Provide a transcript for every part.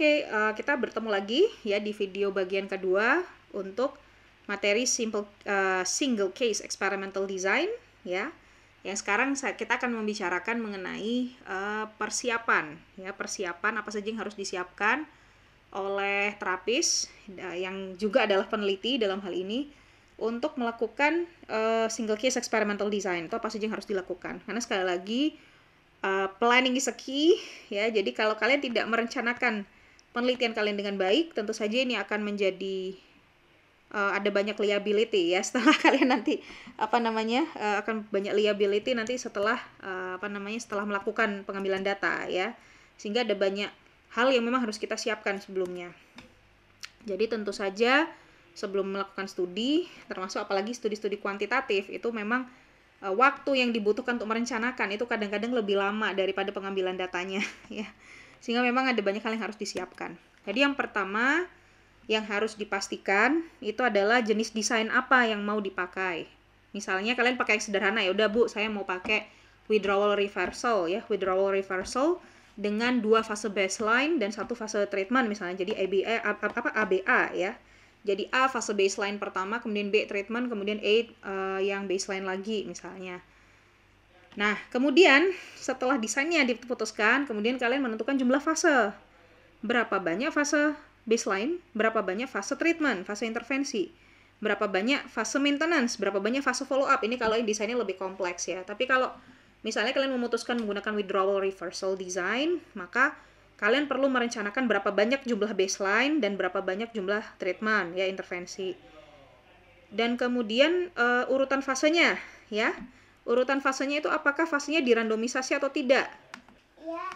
Oke, okay, uh, eh, kita bertemu lagi ya di video bagian kedua untuk materi simple uh, single case experimental design ya. Yang sekarang kita akan membicarakan mengenai uh, persiapan ya, persiapan apa saja yang harus disiapkan oleh terapis uh, yang juga adalah peneliti dalam hal ini untuk melakukan uh, single case experimental design itu apa saja yang harus dilakukan. Karena sekali lagi uh, planning is a key ya. Jadi kalau kalian tidak merencanakan penelitian kalian dengan baik, tentu saja ini akan menjadi uh, ada banyak liability ya setelah kalian nanti apa namanya uh, akan banyak liability nanti setelah uh, apa namanya setelah melakukan pengambilan data ya. Sehingga ada banyak hal yang memang harus kita siapkan sebelumnya. Jadi tentu saja sebelum melakukan studi, termasuk apalagi studi-studi kuantitatif itu memang waktu yang dibutuhkan untuk merencanakan itu kadang-kadang lebih lama daripada pengambilan datanya ya. Sehingga memang ada banyak hal yang harus disiapkan. Jadi yang pertama yang harus dipastikan itu adalah jenis desain apa yang mau dipakai. Misalnya kalian pakai yang sederhana ya, udah Bu, saya mau pakai withdrawal reversal ya, withdrawal reversal dengan dua fase baseline dan satu fase treatment misalnya. Jadi ABA eh, apa ABA ya. Jadi A fase baseline pertama, kemudian B treatment, kemudian A uh, yang baseline lagi misalnya. Nah, kemudian setelah desainnya diputuskan, kemudian kalian menentukan jumlah fase. Berapa banyak fase baseline, berapa banyak fase treatment, fase intervensi, berapa banyak fase maintenance, berapa banyak fase follow up. Ini kalau desainnya lebih kompleks ya. Tapi kalau misalnya kalian memutuskan menggunakan withdrawal reversal design, maka kalian perlu merencanakan berapa banyak jumlah baseline dan berapa banyak jumlah treatment ya intervensi. Dan kemudian uh, urutan fasenya ya Urutan fasenya itu apakah fasenya dirandomisasi atau tidak? Ya,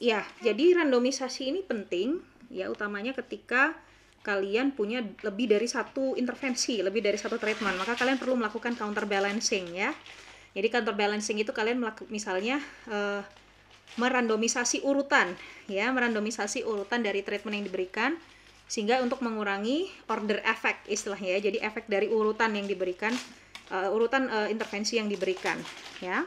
ya jadi randomisasi ini penting ya utamanya ketika kalian punya lebih dari satu intervensi, lebih dari satu treatment, maka kalian perlu melakukan counterbalancing ya. Jadi counterbalancing itu kalian melakukan misalnya eh, merandomisasi urutan ya, merandomisasi urutan dari treatment yang diberikan sehingga untuk mengurangi order effect istilahnya ya. Jadi efek dari urutan yang diberikan uh, urutan uh, intervensi yang diberikan ya.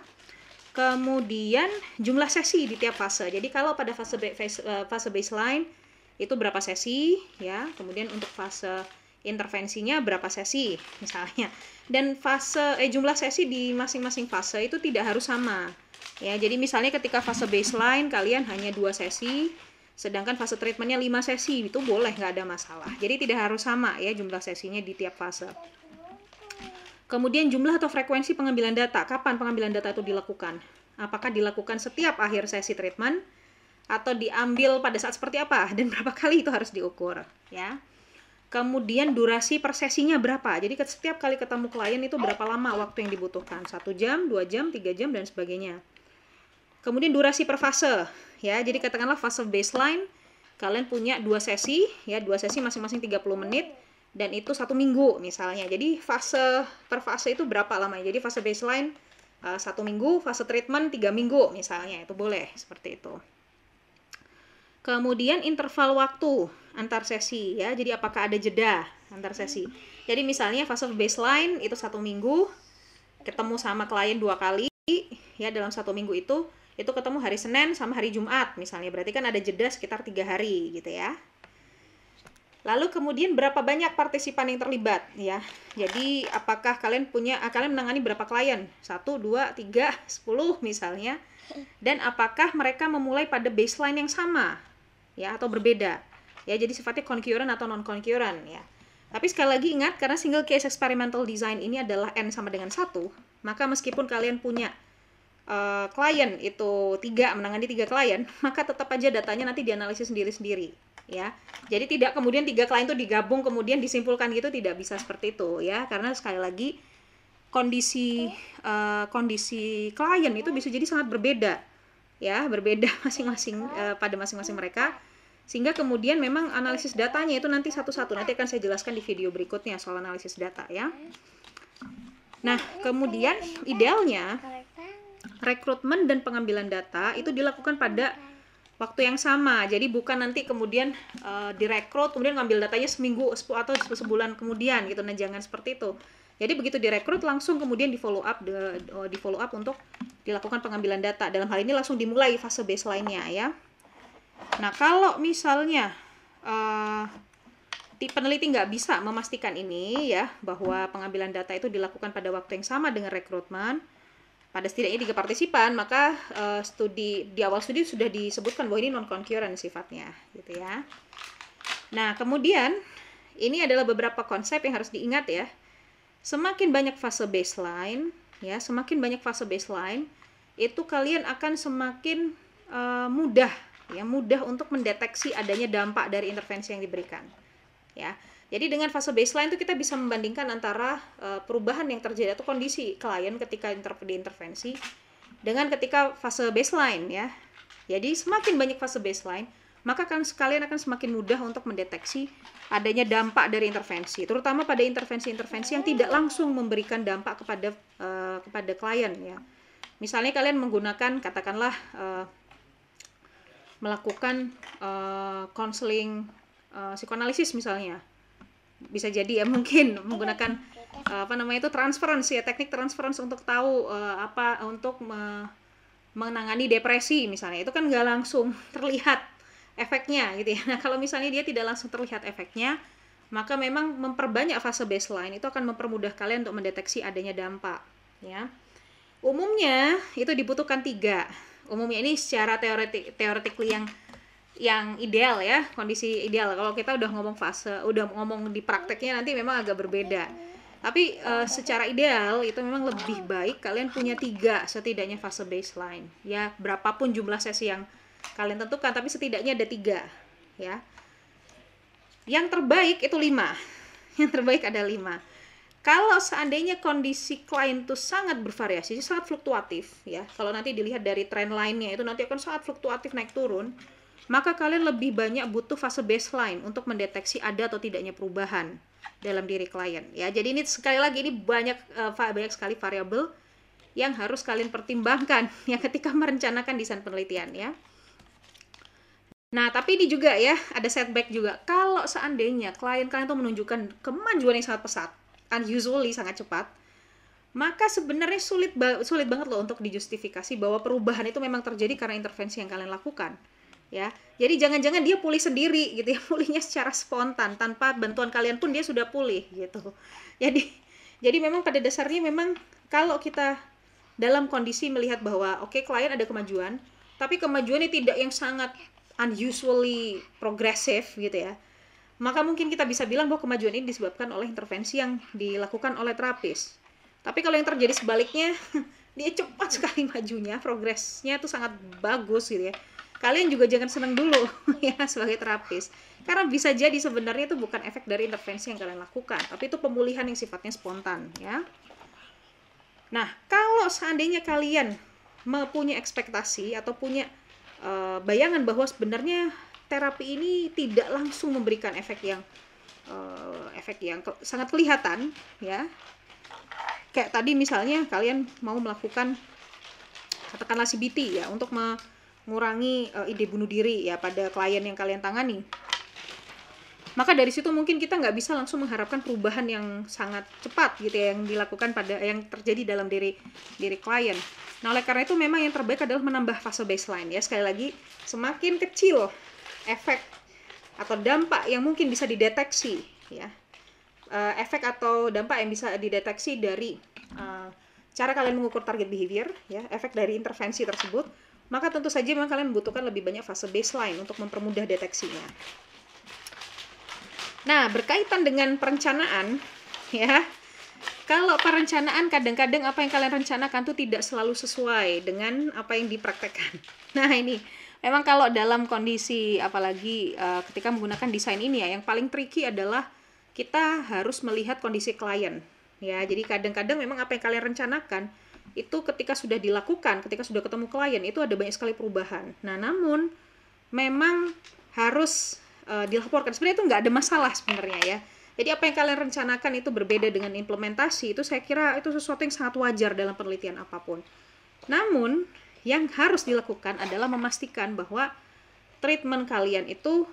Kemudian jumlah sesi di tiap fase. Jadi kalau pada fase fase, eh, fase baseline itu berapa sesi ya. Kemudian untuk fase intervensinya berapa sesi misalnya. Dan fase eh jumlah sesi di masing-masing fase itu tidak harus sama. Ya, jadi misalnya ketika fase baseline kalian hanya dua sesi, sedangkan fase treatmentnya 5 sesi itu boleh nggak ada masalah. Jadi tidak harus sama ya jumlah sesinya di tiap fase. Kemudian jumlah atau frekuensi pengambilan data. Kapan pengambilan data itu dilakukan? Apakah dilakukan setiap akhir sesi treatment atau diambil pada saat seperti apa dan berapa kali itu harus diukur, ya. Kemudian durasi per sesinya berapa? Jadi setiap kali ketemu klien itu berapa lama waktu yang dibutuhkan? Satu jam, dua jam, tiga jam dan sebagainya. Kemudian durasi per fase, ya. Jadi katakanlah fase baseline kalian punya dua sesi, ya dua sesi masing-masing 30 menit dan itu satu minggu misalnya. Jadi fase per fase itu berapa lama Jadi fase baseline uh, satu minggu, fase treatment tiga minggu misalnya itu boleh seperti itu. Kemudian interval waktu antar sesi ya. Jadi apakah ada jeda antar sesi? Jadi misalnya fase baseline itu satu minggu ketemu sama klien dua kali ya dalam satu minggu itu itu ketemu hari Senin sama hari Jumat misalnya berarti kan ada jeda sekitar tiga hari gitu ya Lalu kemudian berapa banyak partisipan yang terlibat ya. Jadi apakah kalian punya ah, kalian menangani berapa klien? 1 2 3 10 misalnya. Dan apakah mereka memulai pada baseline yang sama ya atau berbeda? Ya, jadi sifatnya concurrent atau non concurrent ya. Tapi sekali lagi ingat karena single case experimental design ini adalah n sama dengan satu, maka meskipun kalian punya eh, klien uh, itu tiga menangani tiga klien, maka tetap aja datanya nanti dianalisis sendiri-sendiri ya. Jadi tidak kemudian tiga klien itu digabung kemudian disimpulkan gitu tidak bisa seperti itu ya karena sekali lagi kondisi uh, kondisi klien itu bisa jadi sangat berbeda ya berbeda masing-masing uh, pada masing-masing mereka sehingga kemudian memang analisis datanya itu nanti satu-satu nanti akan saya jelaskan di video berikutnya soal analisis data ya. Nah kemudian idealnya rekrutmen dan pengambilan data itu dilakukan pada waktu yang sama. Jadi bukan nanti kemudian uh, direkrut kemudian ngambil datanya seminggu atau sebulan kemudian gitu. Nah, jangan seperti itu. Jadi begitu direkrut langsung kemudian di follow up oh, di follow up untuk dilakukan pengambilan data. Dalam hal ini langsung dimulai fase baseline-nya ya. Nah, kalau misalnya uh, peneliti nggak bisa memastikan ini ya bahwa pengambilan data itu dilakukan pada waktu yang sama dengan rekrutmen, pada setidaknya tiga partisipan maka uh, studi di awal studi sudah disebutkan bahwa ini non concurrent sifatnya gitu ya nah kemudian ini adalah beberapa konsep yang harus diingat ya semakin banyak fase baseline ya semakin banyak fase baseline itu kalian akan semakin uh, mudah ya mudah untuk mendeteksi adanya dampak dari intervensi yang diberikan ya jadi dengan fase baseline itu kita bisa membandingkan antara uh, perubahan yang terjadi atau kondisi klien ketika inter diintervensi dengan ketika fase baseline ya. Jadi semakin banyak fase baseline, maka kan sekalian akan semakin mudah untuk mendeteksi adanya dampak dari intervensi, terutama pada intervensi-intervensi yang tidak langsung memberikan dampak kepada uh, kepada klien ya. Misalnya kalian menggunakan katakanlah uh, melakukan konseling uh, uh, psikoanalisis misalnya bisa jadi ya mungkin menggunakan eh, apa namanya itu transference ya teknik transference untuk tahu uh, apa untuk me menangani depresi misalnya itu kan nggak langsung terlihat efeknya gitu ya. Nah kalau misalnya dia tidak langsung terlihat efeknya maka memang memperbanyak fase baseline itu akan mempermudah kalian untuk mendeteksi adanya dampak ya. Umumnya itu dibutuhkan tiga. Umumnya ini secara teoretik teoretik yang yang ideal ya kondisi ideal kalau kita udah ngomong fase udah ngomong di prakteknya nanti memang agak berbeda tapi uh, secara ideal itu memang lebih baik kalian punya tiga setidaknya fase baseline ya berapapun jumlah sesi yang kalian tentukan tapi setidaknya ada tiga ya yang terbaik itu lima yang terbaik ada lima kalau seandainya kondisi klien itu sangat bervariasi sangat fluktuatif ya kalau nanti dilihat dari trend lainnya itu nanti akan sangat fluktuatif naik turun maka kalian lebih banyak butuh fase baseline untuk mendeteksi ada atau tidaknya perubahan dalam diri klien. Ya, jadi ini sekali lagi ini banyak uh, banyak sekali variabel yang harus kalian pertimbangkan ya ketika merencanakan desain penelitian ya. Nah, tapi ini juga ya, ada setback juga. Kalau seandainya klien kalian itu menunjukkan kemajuan yang sangat pesat, unusually sangat cepat, maka sebenarnya sulit sulit banget loh untuk dijustifikasi bahwa perubahan itu memang terjadi karena intervensi yang kalian lakukan ya. Jadi jangan-jangan dia pulih sendiri gitu ya, pulihnya secara spontan tanpa bantuan kalian pun dia sudah pulih gitu. Jadi jadi memang pada dasarnya memang kalau kita dalam kondisi melihat bahwa oke okay, klien ada kemajuan, tapi kemajuannya tidak yang sangat unusually progresif gitu ya. Maka mungkin kita bisa bilang bahwa kemajuan ini disebabkan oleh intervensi yang dilakukan oleh terapis. Tapi kalau yang terjadi sebaliknya, dia cepat sekali majunya, progresnya itu sangat bagus gitu ya kalian juga jangan seneng dulu ya sebagai terapis karena bisa jadi sebenarnya itu bukan efek dari intervensi yang kalian lakukan tapi itu pemulihan yang sifatnya spontan ya nah kalau seandainya kalian mempunyai ekspektasi atau punya e, bayangan bahwa sebenarnya terapi ini tidak langsung memberikan efek yang e, efek yang ke, sangat kelihatan ya kayak tadi misalnya kalian mau melakukan katakanlah CBT ya untuk me, mengurangi uh, ide bunuh diri ya pada klien yang kalian tangani maka dari situ mungkin kita nggak bisa langsung mengharapkan perubahan yang sangat cepat gitu ya yang dilakukan pada yang terjadi dalam diri diri klien. Nah oleh karena itu memang yang terbaik adalah menambah fase baseline ya sekali lagi semakin kecil efek atau dampak yang mungkin bisa dideteksi ya eh, efek atau dampak yang bisa dideteksi dari uh, cara kalian mengukur target behavior ya efek dari intervensi tersebut maka tentu saja memang kalian membutuhkan lebih banyak fase baseline untuk mempermudah deteksinya. Nah, berkaitan dengan perencanaan, ya, kalau perencanaan kadang-kadang apa yang kalian rencanakan itu tidak selalu sesuai dengan apa yang dipraktekkan. Nah, ini memang kalau dalam kondisi apalagi uh, ketika menggunakan desain ini ya, yang paling tricky adalah kita harus melihat kondisi klien. Ya, jadi kadang-kadang memang apa yang kalian rencanakan itu ketika sudah dilakukan, ketika sudah ketemu klien itu ada banyak sekali perubahan. Nah, namun memang harus uh, dilaporkan. Sebenarnya itu nggak ada masalah sebenarnya ya. Jadi apa yang kalian rencanakan itu berbeda dengan implementasi itu saya kira itu sesuatu yang sangat wajar dalam penelitian apapun. Namun yang harus dilakukan adalah memastikan bahwa treatment kalian itu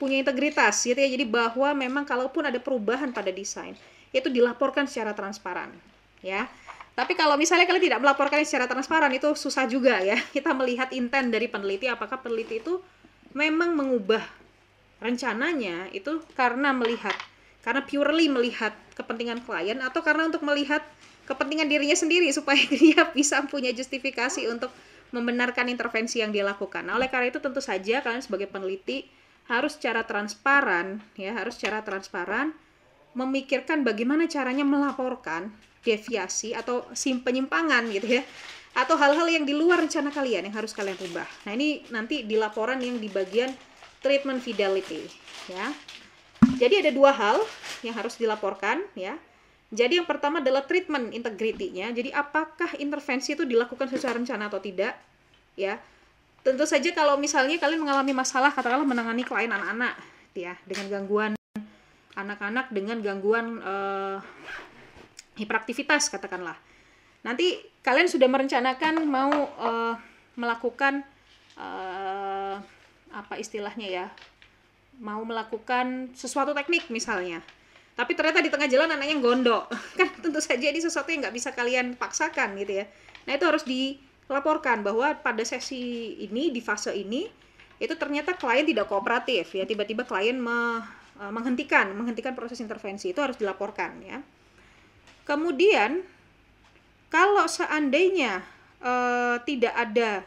punya integritas gitu ya. Jadi bahwa memang kalaupun ada perubahan pada desain itu dilaporkan secara transparan ya. Tapi kalau misalnya kalian tidak melaporkan secara transparan itu susah juga ya. Kita melihat intent dari peneliti apakah peneliti itu memang mengubah rencananya itu karena melihat karena purely melihat kepentingan klien atau karena untuk melihat kepentingan dirinya sendiri supaya dia bisa punya justifikasi untuk membenarkan intervensi yang dia lakukan. Nah, oleh karena itu tentu saja kalian sebagai peneliti harus secara transparan ya, harus secara transparan memikirkan bagaimana caranya melaporkan deviasi atau sim penyimpangan gitu ya atau hal-hal yang di luar rencana kalian yang harus kalian rubah. Nah, ini nanti di laporan yang di bagian treatment fidelity ya. Jadi ada dua hal yang harus dilaporkan ya. Jadi yang pertama adalah treatment integritinya Jadi apakah intervensi itu dilakukan sesuai rencana atau tidak ya. Tentu saja kalau misalnya kalian mengalami masalah katakanlah menangani klien anak-anak ya dengan gangguan anak-anak dengan gangguan uh, hiperaktivitas katakanlah. Nanti kalian sudah merencanakan mau uh, melakukan uh, apa istilahnya ya? Mau melakukan sesuatu teknik misalnya. Tapi ternyata di tengah jalan anaknya gondok. Kan tentu saja ini sesuatu yang nggak bisa kalian paksakan gitu ya. Nah, itu harus dilaporkan bahwa pada sesi ini di fase ini itu ternyata klien tidak kooperatif ya tiba-tiba klien me, eh, menghentikan menghentikan proses intervensi itu harus dilaporkan ya Kemudian kalau seandainya e, tidak ada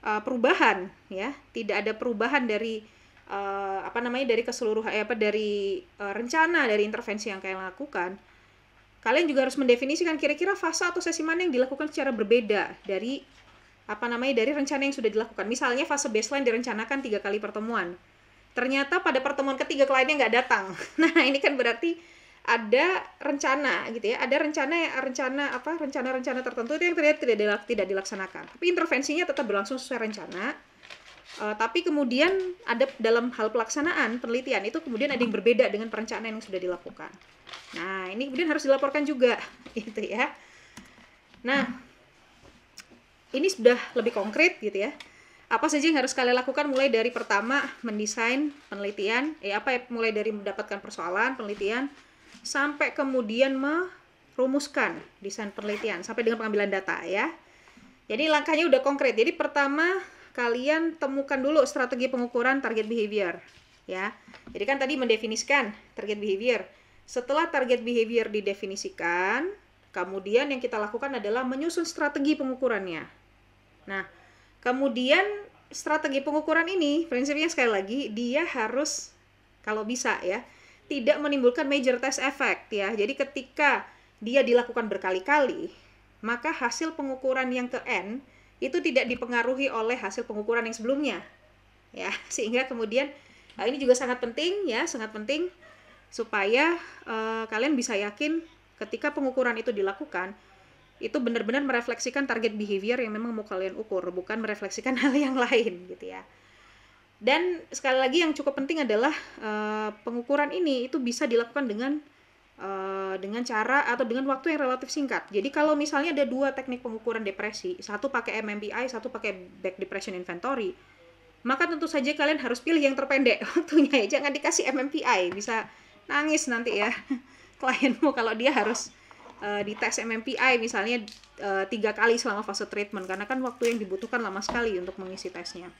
e, perubahan ya, tidak ada perubahan dari e, apa namanya dari keseluruhan eh, apa dari e, rencana dari intervensi yang kalian lakukan, kalian juga harus mendefinisikan kira-kira fase atau sesi mana yang dilakukan secara berbeda dari apa namanya dari rencana yang sudah dilakukan. Misalnya fase baseline direncanakan tiga kali pertemuan, ternyata pada pertemuan ketiga kliennya nggak datang. Nah ini kan berarti ada rencana gitu ya, ada rencana rencana apa rencana-rencana tertentu itu yang terlihat tidak dilak, tidak dilaksanakan. Tapi intervensinya tetap berlangsung sesuai rencana. Uh, tapi kemudian ada dalam hal pelaksanaan penelitian itu kemudian ada yang berbeda dengan perencanaan yang sudah dilakukan. Nah ini kemudian harus dilaporkan juga, gitu ya. Nah ini sudah lebih konkret gitu ya apa saja yang harus kalian lakukan mulai dari pertama mendesain penelitian eh apa ya mulai dari mendapatkan persoalan penelitian sampai kemudian merumuskan desain penelitian sampai dengan pengambilan data ya. Jadi langkahnya udah konkret. Jadi pertama kalian temukan dulu strategi pengukuran target behavior ya. Jadi kan tadi mendefinisikan target behavior. Setelah target behavior didefinisikan, kemudian yang kita lakukan adalah menyusun strategi pengukurannya. Nah, kemudian strategi pengukuran ini prinsipnya sekali lagi dia harus kalau bisa ya tidak menimbulkan major test effect ya. Jadi ketika dia dilakukan berkali-kali, maka hasil pengukuran yang ke N itu tidak dipengaruhi oleh hasil pengukuran yang sebelumnya. Ya, sehingga kemudian eh, ini juga sangat penting ya, sangat penting supaya uh, kalian bisa yakin ketika pengukuran itu dilakukan itu benar-benar merefleksikan target behavior yang memang mau kalian ukur, bukan merefleksikan hal yang lain gitu ya. Dan sekali lagi yang cukup penting adalah uh, pengukuran ini itu bisa dilakukan dengan uh, dengan cara atau dengan waktu yang relatif singkat. Jadi kalau misalnya ada dua teknik pengukuran depresi, satu pakai MMPI, satu pakai Back Depression Inventory, maka tentu saja kalian harus pilih yang terpendek waktunya ya. Jangan dikasih MMPI, bisa nangis nanti ya klienmu kalau dia harus uh, dites MMPI misalnya tiga kali selama fase treatment karena kan waktu yang dibutuhkan lama sekali untuk mengisi tesnya.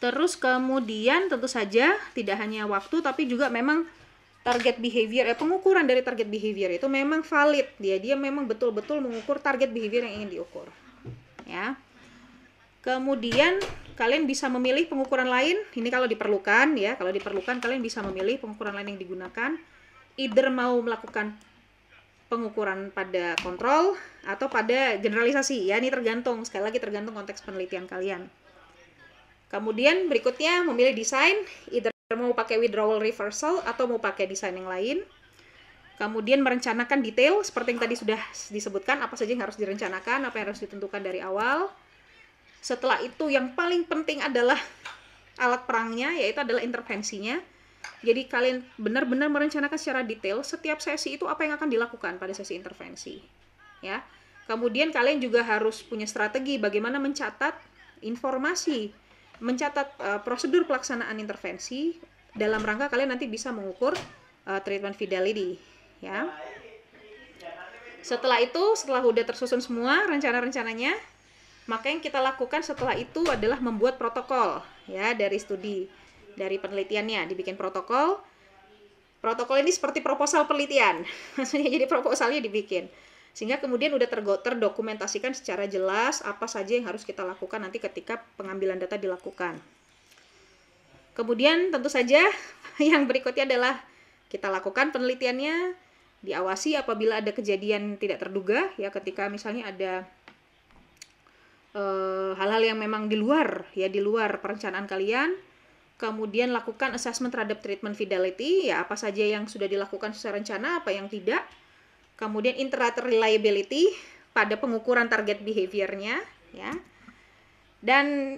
Terus kemudian tentu saja tidak hanya waktu tapi juga memang target behavior eh, pengukuran dari target behavior itu memang valid dia dia memang betul-betul mengukur target behavior yang ingin diukur ya kemudian kalian bisa memilih pengukuran lain ini kalau diperlukan ya kalau diperlukan kalian bisa memilih pengukuran lain yang digunakan either mau melakukan pengukuran pada kontrol atau pada generalisasi ya ini tergantung sekali lagi tergantung konteks penelitian kalian Kemudian berikutnya memilih desain, either mau pakai withdrawal reversal atau mau pakai desain yang lain. Kemudian merencanakan detail seperti yang tadi sudah disebutkan, apa saja yang harus direncanakan, apa yang harus ditentukan dari awal. Setelah itu yang paling penting adalah alat perangnya, yaitu adalah intervensinya. Jadi kalian benar-benar merencanakan secara detail setiap sesi itu apa yang akan dilakukan pada sesi intervensi. Ya. Kemudian kalian juga harus punya strategi bagaimana mencatat informasi mencatat uh, prosedur pelaksanaan intervensi dalam rangka kalian nanti bisa mengukur uh, treatment fidelity ya. Setelah itu, setelah sudah tersusun semua rencana-rencananya, maka yang kita lakukan setelah itu adalah membuat protokol ya dari studi, dari penelitiannya dibikin protokol. Protokol ini seperti proposal penelitian. Maksudnya jadi proposalnya dibikin sehingga kemudian udah terdokumentasikan secara jelas apa saja yang harus kita lakukan nanti ketika pengambilan data dilakukan. Kemudian tentu saja yang berikutnya adalah kita lakukan penelitiannya, diawasi apabila ada kejadian tidak terduga ya ketika misalnya ada eh, hal-hal e, yang memang di luar ya di luar perencanaan kalian kemudian lakukan assessment terhadap treatment fidelity ya apa saja yang sudah dilakukan secara rencana apa yang tidak Kemudian inter reliability pada pengukuran target behaviornya, ya. Dan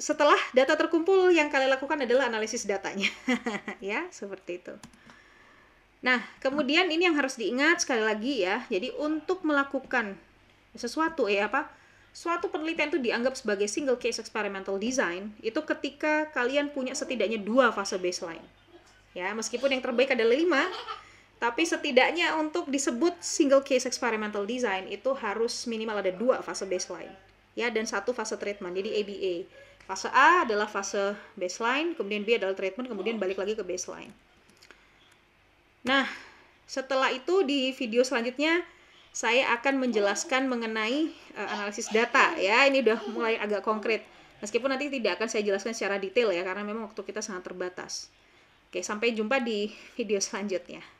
setelah data terkumpul yang kalian lakukan adalah analisis datanya, ya seperti itu. Nah, kemudian ini yang harus diingat sekali lagi ya. Jadi untuk melakukan sesuatu ya apa? Suatu penelitian itu dianggap sebagai single case experimental design itu ketika kalian punya setidaknya dua fase baseline. Ya, meskipun yang terbaik adalah lima, tapi setidaknya untuk disebut single case experimental design itu harus minimal ada dua fase baseline ya dan satu fase treatment. Jadi ABA. Fase A adalah fase baseline, kemudian B adalah treatment, kemudian balik lagi ke baseline. Nah, setelah itu di video selanjutnya saya akan menjelaskan mengenai uh, analisis data ya. Ini udah mulai agak konkret. Meskipun nanti tidak akan saya jelaskan secara detail ya karena memang waktu kita sangat terbatas. Oke, sampai jumpa di video selanjutnya.